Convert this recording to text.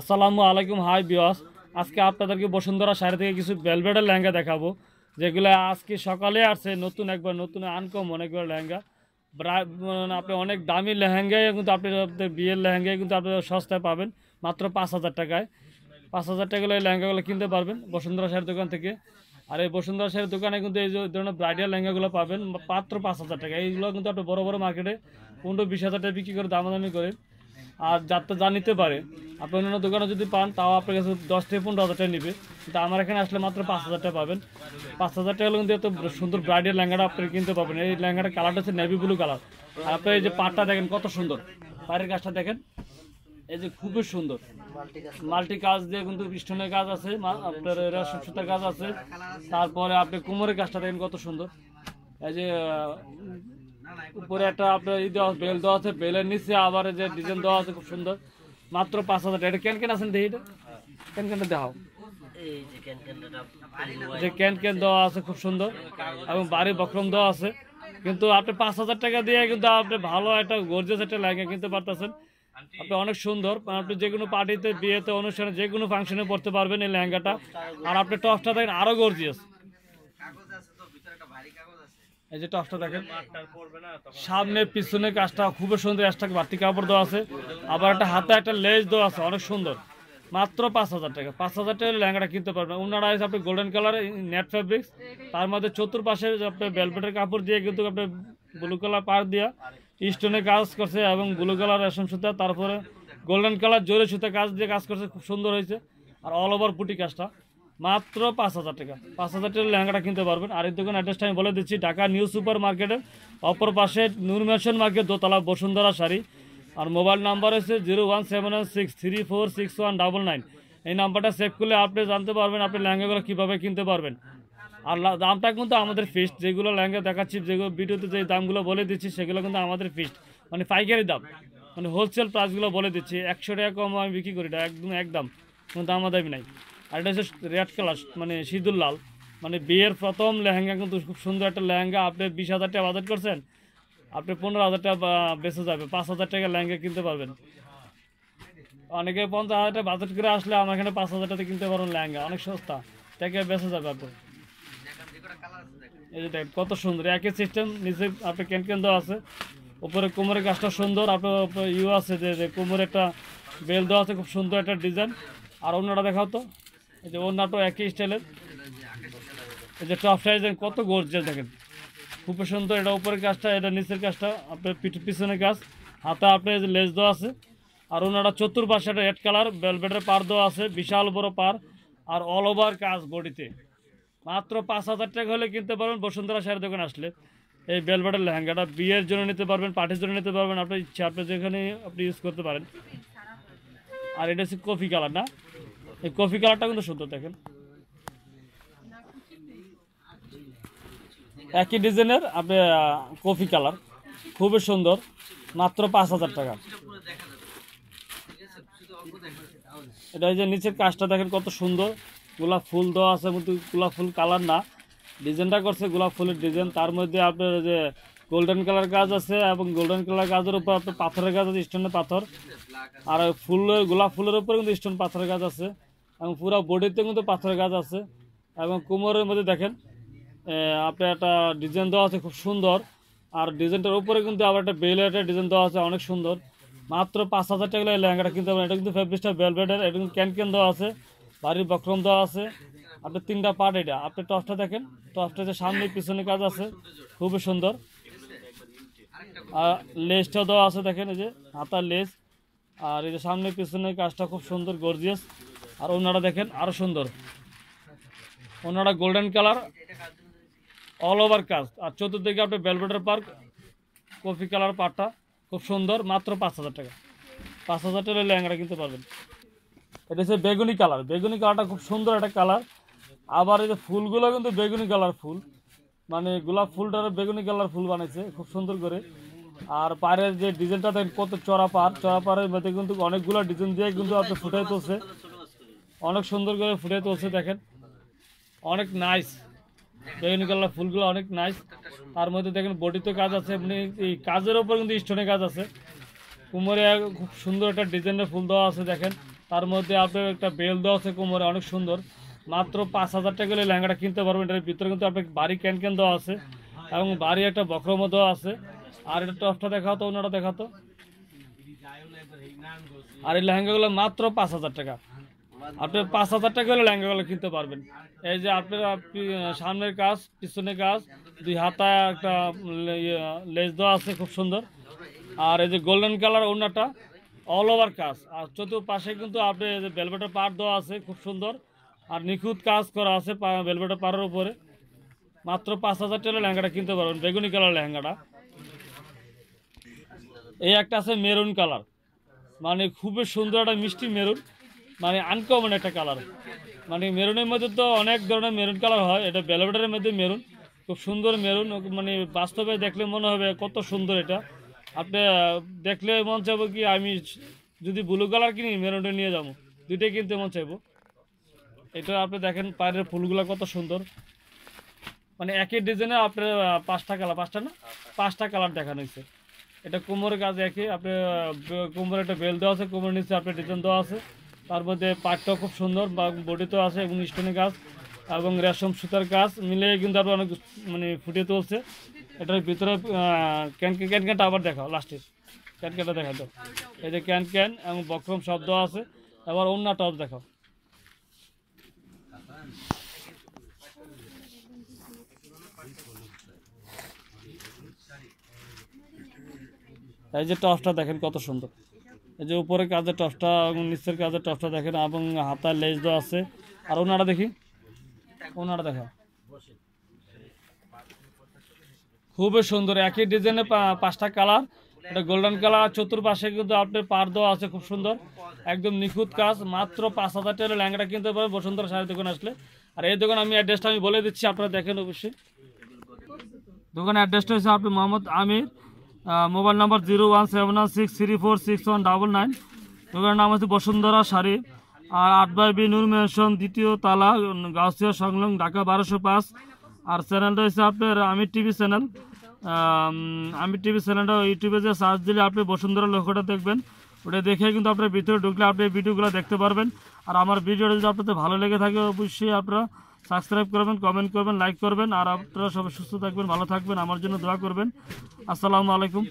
আসসালামু আলাইকুম হাই বিওয়াস আজকে আপনাদেরকে বসুন্ধরা শাড়ি থেকে কিছু বেলবেটের লেহেঙ্গা দেখাবো যেগুলো আজকে সকালে আসছে নতুন একবার নতুন আনকম অনেকবার লেহেঙ্গা মানে আপনি অনেক দামি লেহেঙ্গাই কিন্তু আপনি বিয়ের লেহেঙ্গায় কিন্তু আপনি সস্তায় পাবেন মাত্র পাঁচ হাজার টাকায় পাঁচ হাজার টাকাগুলো এই লেহেঙ্গাগুলো কিনতে পারবেন বসুন্ধরা শাড়ির দোকান থেকে আর এই বসুন্ধরা শাড়ির দোকানে কিন্তু এই ধরনের ব্রাইডাল লেহেঙ্গাগুলো পাবেন মাত্র পাঁচ হাজার টাকা এইগুলো কিন্তু আপনি বড় বড় মার্কেটে পনেরো বিশ হাজার টাকা বিক্রি করে দামাদামি করে আর যাতে যা নিতে পারে আপনি অন্যান্য দোকানে যদি পান তাও আপনার কাছে দশ থেকে পনেরো হাজার টাকা নেবে কিন্তু আমার এখানে আসলে মাত্র পাঁচ হাজার টাকা পাবেন পাঁচ হাজার টাকা কিন্তু এত সুন্দর ব্রাইডের ল্যাঙ্গাটা আপনি কিনতে পাবেন এই ল্যাঙ্গাটার কালারটা হচ্ছে নেভি ব্লু কালার আর আপনার এই যে পাটটা দেখেন কত সুন্দর পাড়ের কাজটা দেখেন এই যে খুবই সুন্দর মাল্টি কাজ দিয়ে কিন্তু পিস্টনের কাজ আছে আপনার রেশম সুতার কাজ আছে তারপরে আপনি কোমরের কাজটা দেখেন কত সুন্দর এই যে উপরে একটা আপনার ই দেওয়া বেল দেওয়া আছে বেলের নিচে আবার যে ডিজাইন দেওয়া আছে খুব সুন্দর মাত্র পাঁচ হাজার টাকা এটা ক্যান কেন আছেন দেখি এটা ক্যান ক্যানটা দেখাও যে ক্যান ক্যান দেওয়া আছে খুব সুন্দর এবং বাড়ি বক্রম দেওয়া আছে কিন্তু আপনি পাঁচ হাজার টাকা দিয়ে কিন্তু আপনি ভালো একটা গর্জেস একটা লেহেঙ্গা কিনতে পারতেছেন আপনি অনেক সুন্দর মানে আপনি যে কোনো পার্টিতে বিয়েতে অনুষ্ঠানে যে কোনো ফাংশনে পড়তে পারবেন এই লেহেঙ্গাটা আর আপনি টপটা দেখেন আরও গর্জিয়াস এই যে দেখেন সামনে পিছনে কাজটা খুবই সুন্দর একটা বাড়তি কাপড় দেওয়া আছে আবার একটা হাতে একটা লেজ দেওয়া আছে অনেক সুন্দর মাত্র পাঁচ হাজার টাকা পাঁচ হাজার টাকা ল্যাংড়া কিনতে পারবেন ওনার আছে আপনি গোল্ডেন কালার নেট ফেব্রিক্স তার মধ্যে চতুর্পাশে আপনি বেলভেটের কাপড় দিয়ে কিন্তু আপনি ব্লু কালার পার দিয়া স্টোনে কাজ করছে এবং ব্লু কালার রেশম সুতা তারপরে গোল্ডেন কালার জোরে সুতা কাজ দিয়ে কাজ করছে খুব সুন্দর হয়েছে আর অল ওভার পুটি কাজটা মাত্র পাঁচ হাজার টাকা পাঁচ হাজার টাকার লেহেঙ্গাটা কিনতে পারবেন আর এই দোকান অ্যাড্রেসটা আমি বলে দিচ্ছি ঢাকা নিউ সুপার মার্কেটের অপর পাশে নুরমেশন মার্কেট দোতলা বসুন্ধরা শাড়ি আর মোবাইল নাম্বার হচ্ছে zero one seven six three four six one double nine এই নাম্বারটা সেভ করলে আপনি জানতে পারবেন আপনি লেহেঙ্গাগুলো কীভাবে কিনতে পারবেন আর দামটা কিন্তু আমাদের ফিক্সড যেগুলো লেহেঙ্গা দেখাচ্ছি যেগুলো ভিডিওতে যে দামগুলো বলে দিচ্ছি সেগুলো কিন্তু আমাদের ফিক্সড মানে পাইকারি দাম মানে হোলসেল প্রাইসগুলো বলে দিচ্ছি একশো টাকা কম আমি বিক্রি করি একদম একদম কোনো দাম আদাবি নাই আর এটা হচ্ছে রেড কালার মানে সিঁদুর লাল মানে বিয়ের প্রথম লেহেঙ্গা কিন্তু খুব সুন্দর একটা লেহেঙ্গা আপনি বিশ হাজার টাকা বাজেট করছেন আপনি পনেরো হাজার টাকা বেঁচে যাবে পাঁচ হাজার টাকা লেহেঙ্গা কিনতে পারবেন অনেকে পঞ্চাশ হাজার টাকা বাজেট করে আসলে আমার এখানে পাঁচ হাজার টাকা কিনতে পারবেন লেহেঙ্গা অনেক সস্তা তাকে বেঁচে যাবে আপনি এই যে দেখেন কত সুন্দর একই সিস্টেম নিচে আপনি ক্যান ক্যান দেওয়া আছে উপরে কোমরের গাছটা সুন্দর আপনার ইউ আছে যে কোমরে একটা বেল দেওয়া আছে খুব সুন্দর একটা ডিজাইন আর অন্যটা দেখাও তো এই যে নাটক একই স্টাইলের এই যে টপ সাইজ কত গোর্জেস দেখেন খুব সুন্দর এটা উপরের কাজটা এটা নিচের কাজটা আপনার পিঠ পিছনের কাজ হাতে আপনার যে লেজ দেওয়া আছে আর ওনারা চতুর্পাশে একটা রেড কালার বেলবেটের পার দেওয়া আছে বিশাল বড় পার আর অল ওভার কাজ বডিতে মাত্র পাঁচ হাজার টাকা হলে কিনতে পারবেন বসুন্ধরা সাহের দোকানে আসলে এই বেলবেটের লেহেঙ্গাটা বিয়ের জন্য নিতে পারবেন পার্টির জন্য নিতে পারবেন আপনার ইচ্ছা আপনি যেখানে আপনি ইউজ করতে পারেন আর এটা হচ্ছে কফি কালার না এই কফি কালারটা কিন্তু সুন্দর দেখেন একই ডিজাইনের আপনি কফি কালার খুবই সুন্দর মাত্র পাঁচ হাজার টাকা এটা যে নিচের কাজটা দেখেন কত সুন্দর গোলাপ ফুল দেওয়া আছে কিন্তু গোলাপ ফুল কালার না ডিজাইনটা করছে গোলাপ ফুলের ডিজাইন তার মধ্যে আপনার যে গোল্ডেন কালার গাছ আছে এবং গোল্ডেন কালার গাছের উপর আপনার পাথরের গাছ আছে স্টোনের পাথর আর ফুলের গোলাপ ফুলের উপরে কিন্তু স্টোন পাথরের গাছ আছে এবং পুরো বডিতে কিন্তু পাথরের গাছ আছে এবং কোমরের মধ্যে দেখেন আপনার একটা ডিজাইন দেওয়া আছে খুব সুন্দর আর ডিজাইনটার উপরে কিন্তু আবার একটা বেলেটের ডিজাইন দেওয়া আছে অনেক সুন্দর মাত্র পাঁচ হাজার টাকা লেহেঙ্গাটা কিনতে পারেন এটা কিন্তু ফেব্রিকটা বেলবেটের এটা কিন্তু ক্যান ক্যান দেওয়া আছে বাড়ির বক্রম দেওয়া আছে আপনার তিনটা পার্ট এটা আপনি টসটা দেখেন টসটা যে সামনে পিছনে কাজ আছে খুবই সুন্দর আর লেসটাও দেওয়া আছে দেখেন এই যে হাতার লেস আর এই যে সামনে পিছনে কাজটা খুব সুন্দর গর্জিয়াস আর ওনারা দেখেন আরও সুন্দর ওনারা গোল্ডেন কালার অল ওভার কাজ আর চতুর্দিকে আপনি বেলভেটার পার্ক কফি কালার পাটটা খুব সুন্দর মাত্র পাঁচ হাজার টাকা পাঁচ হাজার টাকা ল্যাংড়া কিনতে পারবেন এটা হচ্ছে বেগুনি কালার বেগুনি কালারটা খুব সুন্দর একটা কালার আবার এই যে ফুলগুলো কিন্তু বেগুনি কালার ফুল মানে গোলাপ ফুলটার বেগুনি কালার ফুল বানিয়েছে খুব সুন্দর করে আর পায়ের যে ডিজাইনটা দেখেন কত চড়া পার চড়া পাড়ের মধ্যে কিন্তু অনেকগুলো ডিজাইন দিয়ে কিন্তু আপনি ফুটাই তুলছে অনেক সুন্দর করে ফুটে তুলছে দেখেন অনেক নাইস বেগুনি কালার ফুলগুলো অনেক নাইস তার মধ্যে দেখেন বডিতে কাজ আছে এমনি এই কাজের ওপর কিন্তু স্টোনে কাজ আছে কুমোরে খুব সুন্দর একটা ডিজাইনের ফুল দেওয়া আছে দেখেন তার মধ্যে আপনার একটা বেল দেওয়া আছে কুমোরে অনেক সুন্দর মাত্র পাঁচ হাজার টাকা গেলে লেহেঙ্গাটা কিনতে পারবেন এটার ভিতরে কিন্তু আপনার বাড়ি ক্যান ক্যান দেওয়া আছে এবং বাড়ি একটা বক্রম দেওয়া আছে আর এটা টপটা দেখাতো ওনারা দেখাতো আর এই লেহেঙ্গাগুলো মাত্র পাঁচ হাজার টাকা আপনি পাঁচ হাজার টাকা হলে গলা কিনতে পারবেন এই যে আপনার সামনের কাজ পিছনের কাজ দুই হাতায় একটা লেজ ইয়ে, দেওয়া আছে খুব সুন্দর আর এই যে গোল্ডেন কালার ওনাটা অল ওভার কাজ আর চতুর্পাশে কিন্তু আপনি যে বেলবেটের পার দেওয়া আছে খুব সুন্দর আর নিখুঁত কাজ করা আছে বেলবেটের পাড়ের উপরে মাত্র পাঁচ হাজার টাকা লেহেঙ্গাটা কিনতে পারবেন বেগুনি কালার লেহেঙ্গাটা এই একটা আছে মেরুন কালার মানে খুবই সুন্দর একটা মিষ্টি মেরুন মানে আনকমন একটা কালার মানে মেরুনের মধ্যে তো অনেক ধরনের মেরুন কালার হয় এটা বেলভেটারের মধ্যে মেরুন খুব সুন্দর মেরুন মানে বাস্তবে দেখলে মনে হবে কত সুন্দর এটা আপনি দেখলে মন চাইবো কি আমি যদি ব্লু কালার কিনি মেরুনটা নিয়ে যাবো দুইটাই কিনতে মন চাইবো এটা আপনি দেখেন পায়ের ফুলগুলো কত সুন্দর মানে একই ডিজাইনে আপনার পাঁচটা কালার পাঁচটা না পাঁচটা কালার দেখানো হয়েছে এটা কোমরের কাজ একই আপনি কোমরে একটা বেল দেওয়া আছে কোমরের নিচে আপনার ডিজাইন দেওয়া আছে তার মধ্যে পাটটাও খুব সুন্দর বা বটিতেও আছে এবং স্টোনের গাছ এবং রেশম সুতার গাছ মিলে কিন্তু আরও অনেক মানে ফুটে তুলছে এটার ভিতরে ক্যান ক্যান ক্যানটা আবার দেখাও লাস্টে ক্যান ক্যানটা দেখা দাও এই যে ক্যান ক্যান এবং বক্রম শব্দ আছে আবার অন্য টপ দেখাও এই যে টপটা দেখেন কত সুন্দর যে উপরে কাজের টপটা এবং নিচের কাজের টপটা দেখেন এবং হাতায় লেজ দেওয়া আছে আর ওনারা দেখি ওনারা দেখা খুবই সুন্দর একই ডিজাইনে পাঁচটা কালার এটা গোল্ডেন কালার চতুর্পাশে কিন্তু আপনার পার দেওয়া আছে খুব সুন্দর একদম নিখুঁত কাজ মাত্র পাঁচ হাজার টাকা ল্যাংড়া কিনতে পারবেন বসুন্ধরা শাড়ির দোকান আসলে আর এই দোকান আমি অ্যাড্রেসটা আমি বলে দিচ্ছি আপনারা দেখেন অবশ্যই দোকানের অ্যাড্রেসটা হচ্ছে আপনি Mohammad Amir mobile number zero one seven one six three four six one double nine দোকানের নাম হচ্ছে বসুন্ধরা শাড়ি আর আট বাই বি নূর মেশন দ্বিতীয় তালা গাউসিয়া সংলগ্ন ঢাকা বারোশো পাঁচ আর চ্যানেলটা হচ্ছে আপনার Amir TV channel Amir TV চ্যানেলটা ইউটিউবে যে সার্চ দিলে আপনি বসুন্ধরা লক্ষ্যটা দেখবেন ওটা দেখে কিন্তু আপনার ভিতরে ঢুকলে আপনি ভিডিওগুলো দেখতে পারবেন আর আমার ভিডিওটা যদি আপনাদের ভালো লেগে থাকে অবশ্যই আপনারা সাবস্ক্রাইব করবেন কমেন্ট করবেন লাইক করবেন আর আপনারা সবাই সুস্থ থাকবেন ভালো থাকবেন আমার জন্য দোয়া করবেন আসসালামু আলাইকুম